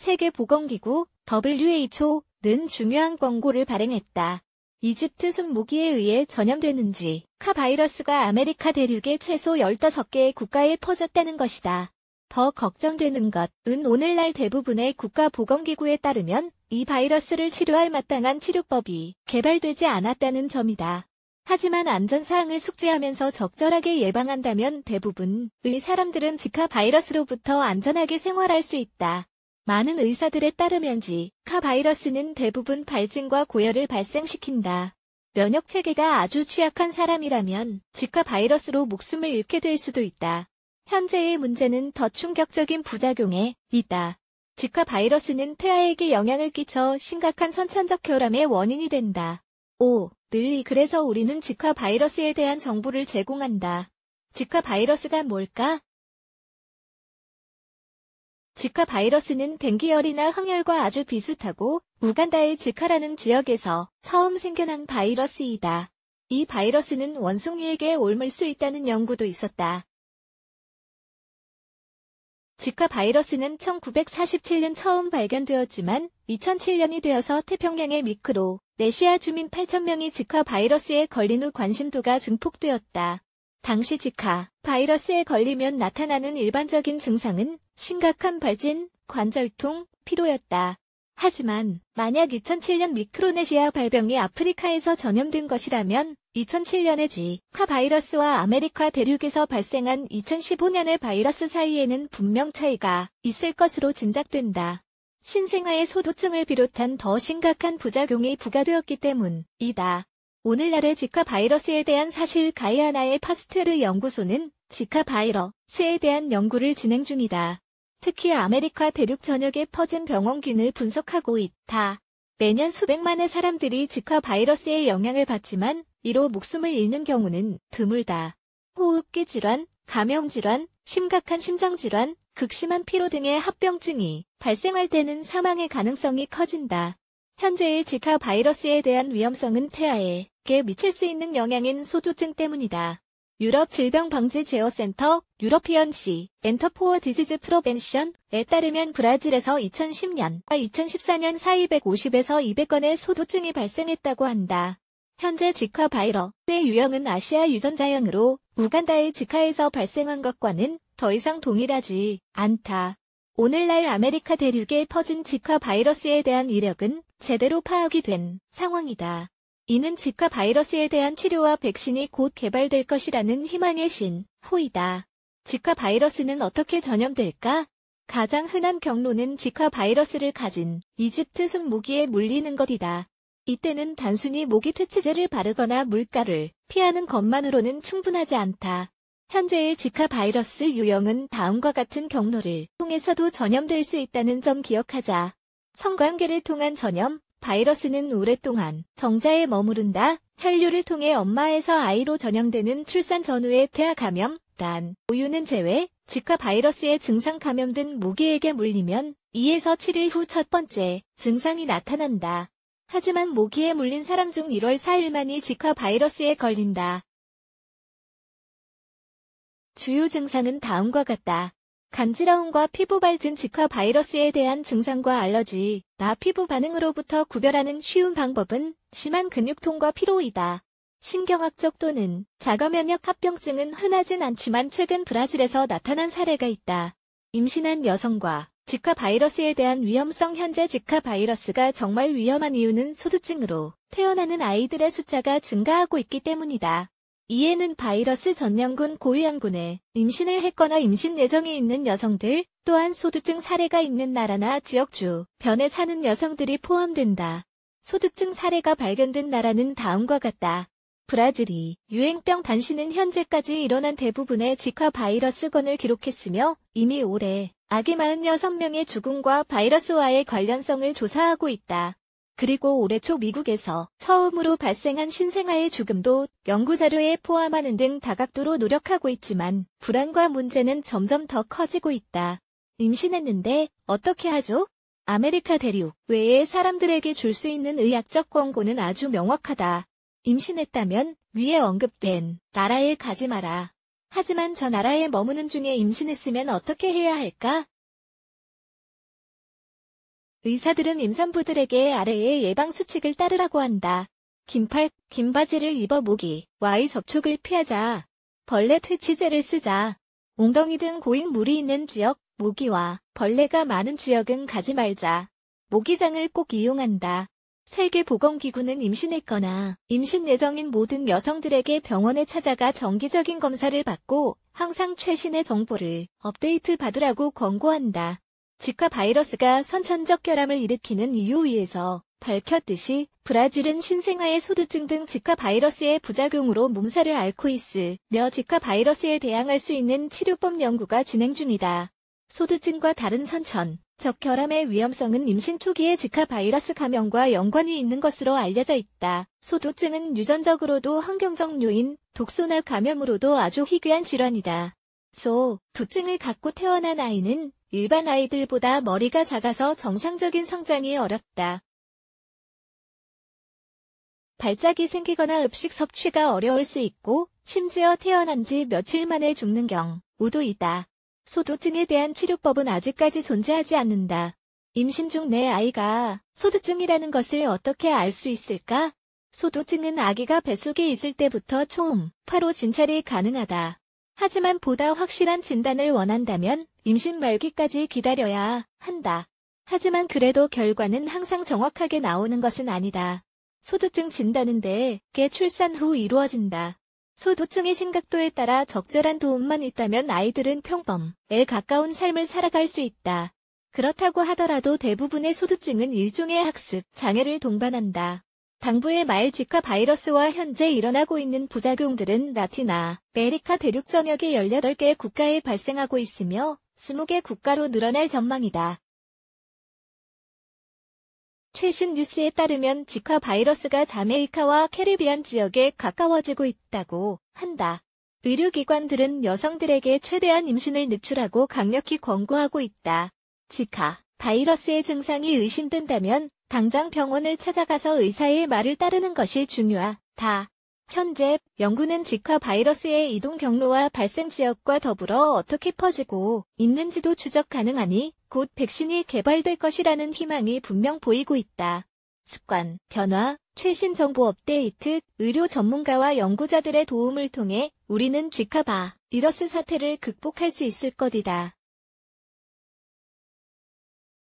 세계보건기구 WHO는 중요한 권고를 발행했다. 이집트 순모기에 의해 전염되는지 카 바이러스가 아메리카 대륙의 최소 15개의 국가에 퍼졌다는 것이다. 더 걱정되는 것은 오늘날 대부분의 국가보건기구에 따르면 이 바이러스를 치료할 마땅한 치료법이 개발되지 않았다는 점이다. 하지만 안전사항을 숙지하면서 적절하게 예방한다면 대부분의 사람들은 지카 바이러스로부터 안전하게 생활할 수 있다. 많은 의사들에 따르면지 카 바이러스는 대부분 발진과 고열을 발생시킨다. 면역 체계가 아주 취약한 사람이라면 지카 바이러스로 목숨을 잃게 될 수도 있다. 현재의 문제는 더 충격적인 부작용에 있다. 지카 바이러스는 태아에게 영향을 끼쳐 심각한 선천적 혈함의 원인이 된다. 5. 늘 그래서 우리는 지카 바이러스에 대한 정보를 제공한다. 지카 바이러스가 뭘까? 지카 바이러스는 댕기열이나 항열과 아주 비슷하고 우간다의 지카라는 지역에서 처음 생겨난 바이러스이다. 이 바이러스는 원숭이에게 옮을 수 있다는 연구도 있었다. 지카 바이러스는 1947년 처음 발견되었지만 2007년이 되어서 태평양의 미크로 네시아 주민 8,000명이 지카 바이러스에 걸린 후 관심도가 증폭되었다. 당시 지카 바이러스에 걸리면 나타나는 일반적인 증상은 심각한 발진, 관절통, 피로였다. 하지만 만약 2007년 미크로네시아 발병이 아프리카에서 전염된 것이라면 2007년의 지카 바이러스와 아메리카 대륙에서 발생한 2015년의 바이러스 사이에는 분명 차이가 있을 것으로 짐작된다. 신생아의 소두증을 비롯한 더 심각한 부작용이 부과되었기 때문이다. 오늘날의 지카 바이러스에 대한 사실 가이아나의 파스퇴르 연구소는 지카 바이러스에 대한 연구를 진행 중이다. 특히 아메리카 대륙 전역에 퍼진 병원균을 분석하고 있다. 매년 수백만의 사람들이 지카 바이러스의 영향을 받지만 이로 목숨을 잃는 경우는 드물다. 호흡기 질환, 감염 질환, 심각한 심장 질환, 극심한 피로 등의 합병증이 발생할 때는 사망의 가능성이 커진다. 현재의 지카 바이러스에 대한 위험성은 태아에 게 미칠 수 있는 영향은 소두증 때문이다. 유럽 질병방지제어센터 유러피언 시 엔터포어 디지즈 프로벤션에 따르면 브라질에서 2010년과 2014년 사이 150에서 200건의 소두증이 발생했다고 한다. 현재 지카 바이러스의 유형은 아시아 유전자형으로 우간다의 지카에서 발생한 것과는 더 이상 동일하지 않다. 오늘날 아메리카 대륙에 퍼진 지카 바이러스에 대한 이력은 제대로 파악이 된 상황이다. 이는 지카 바이러스에 대한 치료와 백신이 곧 개발될 것이라는 희망의 신, 호이다. 지카 바이러스는 어떻게 전염될까? 가장 흔한 경로는 지카 바이러스를 가진 이집트 숙모기에 물리는 것이다. 이때는 단순히 모기 퇴치제를 바르거나 물가를 피하는 것만으로는 충분하지 않다. 현재의 지카 바이러스 유형은 다음과 같은 경로를 통해서도 전염될 수 있다는 점 기억하자. 성관계를 통한 전염, 바이러스는 오랫동안 정자에 머무른다. 혈류를 통해 엄마에서 아이로 전염되는 출산 전후의 태아 감염, 단, 우유는 제외, 직화 바이러스의 증상 감염된 모기에게 물리면 2에서 7일 후 첫 번째 증상이 나타난다. 하지만 모기에 물린 사람 중 1월 4일만이 직화 바이러스에 걸린다. 주요 증상은 다음과 같다. 간지러움과 피부 발진 직화 바이러스에 대한 증상과 알러지, 나 피부 반응으로부터 구별하는 쉬운 방법은 심한 근육통과 피로이다. 신경학적 또는 자가면역 합병증은 흔하진 않지만 최근 브라질에서 나타난 사례가 있다. 임신한 여성과 지카 바이러스에 대한 위험성 현재 지카 바이러스가 정말 위험한 이유는 소두증으로 태어나는 아이들의 숫자가 증가하고 있기 때문이다. 이에는 바이러스 전염군 고위양군에 임신을 했거나 임신 예정이 있는 여성들, 또한 소두증 사례가 있는 나라나 지역 주, 변에 사는 여성들이 포함된다. 소두증 사례가 발견된 나라는 다음과 같다. 브라질이 유행병 단신은 현재까지 일어난 대부분의 직화 바이러스건을 기록했으며 이미 올해 아기 46명의 죽음과 바이러스와의 관련성을 조사하고 있다. 그리고 올해 초 미국에서 처음으로 발생한 신생아의 죽음도 연구자료에 포함하는 등 다각도로 노력하고 있지만 불안과 문제는 점점 더 커지고 있다. 임신했는데 어떻게 하죠? 아메리카 대륙 외에 사람들에게 줄 수 있는 의학적 권고는 아주 명확하다. 임신했다면 위에 언급된 나라에 가지 마라. 하지만 저 나라에 머무는 중에 임신했으면 어떻게 해야 할까? 의사들은 임산부들에게 아래의 예방수칙을 따르라고 한다. 긴팔, 긴 바지를 입어 모기, 와의 접촉을 피하자. 벌레 퇴치제를 쓰자. 웅덩이 등 고인 물이 있는 지역, 모기와 벌레가 많은 지역은 가지 말자. 모기장을 꼭 이용한다. 세계보건기구는 임신했거나 임신 예정인 모든 여성들에게 병원에 찾아가 정기적인 검사를 받고 항상 최신의 정보를 업데이트 받으라고 권고한다. 지카 바이러스가 선천적 결함을 일으키는 이유위에서 밝혔듯이 브라질은 신생아의 소두증 등 지카 바이러스의 부작용으로 몸살을 앓고 있으며 지카 바이러스에 대항할 수 있는 치료법 연구가 진행 중이다. 소두증과 다른 선천, 적 결함의 위험성은 임신 초기의 지카 바이러스 감염과 연관이 있는 것으로 알려져 있다. 소두증은 유전적으로도 환경적 요인, 독소나 감염으로도 아주 희귀한 질환이다. 소, 두증을 갖고 태어난 아이는 일반 아이들보다 머리가 작아서 정상적인 성장이 어렵다. 발작이 생기거나 음식 섭취가 어려울 수 있고 심지어 태어난 지 며칠 만에 죽는 경우도 있다. 소두증에 대한 치료법은 아직까지 존재하지 않는다. 임신 중 내 아이가 소두증이라는 것을 어떻게 알 수 있을까? 소두증은 아기가 뱃속에 있을 때부터 총음파로 진찰이 가능하다. 하지만 보다 확실한 진단을 원한다면 임신 말기까지 기다려야 한다. 하지만 그래도 결과는 항상 정확하게 나오는 것은 아니다. 소두증 진단은 대개 출산 후 이루어진다. 소두증의 심각도에 따라 적절한 도움만 있다면 아이들은 평범에 가까운 삶을 살아갈 수 있다. 그렇다고 하더라도 대부분의 소두증은 일종의 학습 장애를 동반한다. 당부의 말 지카 바이러스와 현재 일어나고 있는 부작용들은 라티나, 메리카 대륙 전역의 18개 국가에 발생하고 있으며 20개 국가로 늘어날 전망이다. 최신 뉴스에 따르면 지카 바이러스가 자메이카와 캐리비안 지역에 가까워지고 있다고 한다. 의료기관들은 여성들에게 최대한 임신을 늦추라고 강력히 권고하고 있다. 지카 바이러스의 증상이 의심된다면 당장 병원을 찾아가서 의사의 말을 따르는 것이 중요하다. 현재 연구는 지카 바이러스의 이동 경로와 발생 지역과 더불어 어떻게 퍼지고 있는지도 추적 가능하니 곧 백신이 개발될 것이라는 희망이 분명 보이고 있다. 습관, 변화, 최신 정보 업데이트, 의료 전문가와 연구자들의 도움을 통해 우리는 지카바 이러스 사태를 극복할 수 있을 것이다.